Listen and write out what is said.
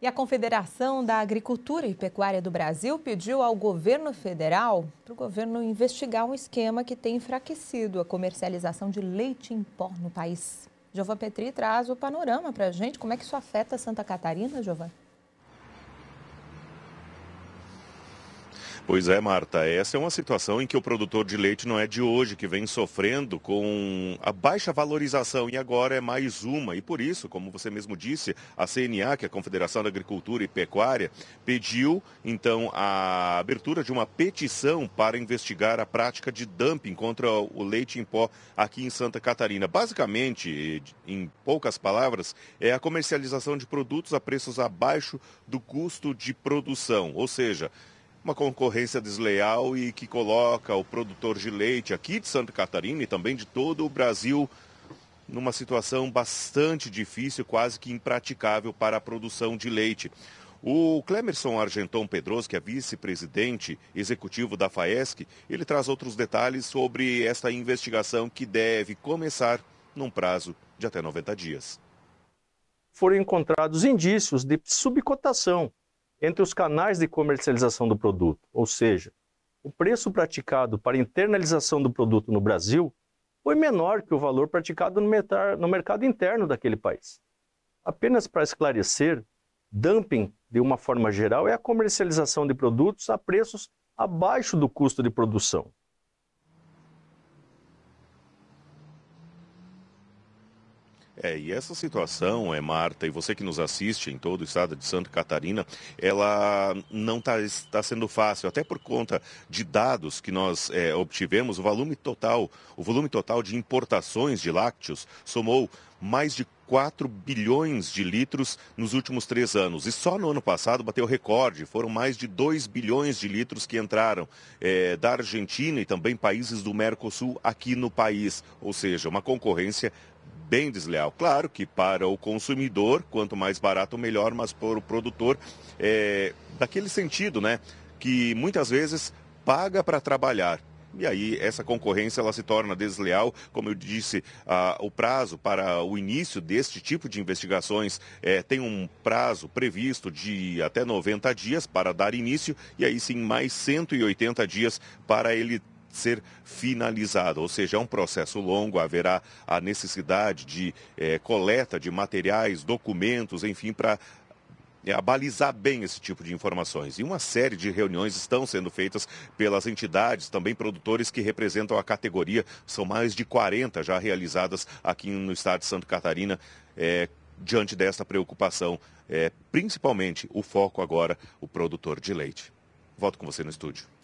E a Confederação da Agricultura e Pecuária do Brasil pediu ao governo federal para o governo investigar um esquema que tem enfraquecido a comercialização de leite em pó no país. Giova Petri traz o panorama para a gente. Como é que isso afeta Santa Catarina, Giovana? Pois é, Marta, essa é uma situação em que o produtor de leite não é de hoje que vem sofrendo com a baixa valorização e agora é mais uma. E por isso, como você mesmo disse, a CNA, que é a Confederação da Agricultura e Pecuária, pediu então a abertura de uma petição para investigar a prática de dumping contra o leite em pó aqui em Santa Catarina. Basicamente, em poucas palavras, é a comercialização de produtos a preços abaixo do custo de produção, ou seja, uma concorrência desleal e que coloca o produtor de leite aqui de Santa Catarina e também de todo o Brasil numa situação bastante difícil, quase que impraticável para a produção de leite. O Clemerson Argenton Pedroso, que é vice-presidente executivo da FAESC, ele traz outros detalhes sobre esta investigação que deve começar num prazo de até 90 dias. Foram encontrados indícios de subcotação entre os canais de comercialização do produto, ou seja, o preço praticado para internalização do produto no Brasil foi menor que o valor praticado no mercado interno daquele país. Apenas para esclarecer, dumping, de uma forma geral, é a comercialização de produtos a preços abaixo do custo de produção. É, e essa situação, é Marta, e você que nos assiste em todo o estado de Santa Catarina, ela não tá, está sendo fácil, até por conta de dados que nós é, obtivemos, o volume total, o volume total de importações de lácteos somou mais de 4 bilhões de litros nos últimos três anos. E só no ano passado bateu recorde. Foram mais de 2 bilhões de litros que entraram é, da Argentina e também países do Mercosul aqui no país. Ou seja, uma concorrência bem desleal. Claro que para o consumidor, quanto mais barato, melhor, mas para o produtor, é, daquele sentido, né? Que muitas vezes paga para trabalhar, e aí essa concorrência ela se torna desleal, como eu disse, ah, o prazo para o início deste tipo de investigações é, tem um prazo previsto de até 90 dias para dar início e aí sim mais 180 dias para ele ser finalizada, ou seja, é um processo longo, haverá a necessidade de é, coleta de materiais, documentos, enfim, para é, eh, abalizar bem esse tipo de informações. E uma série de reuniões estão sendo feitas pelas entidades, também produtores que representam a categoria. São mais de 40 já realizadas aqui no estado de Santa Catarina, é, diante desta preocupação. É, principalmente o foco agora, o produtor de leite. Volto com você no estúdio.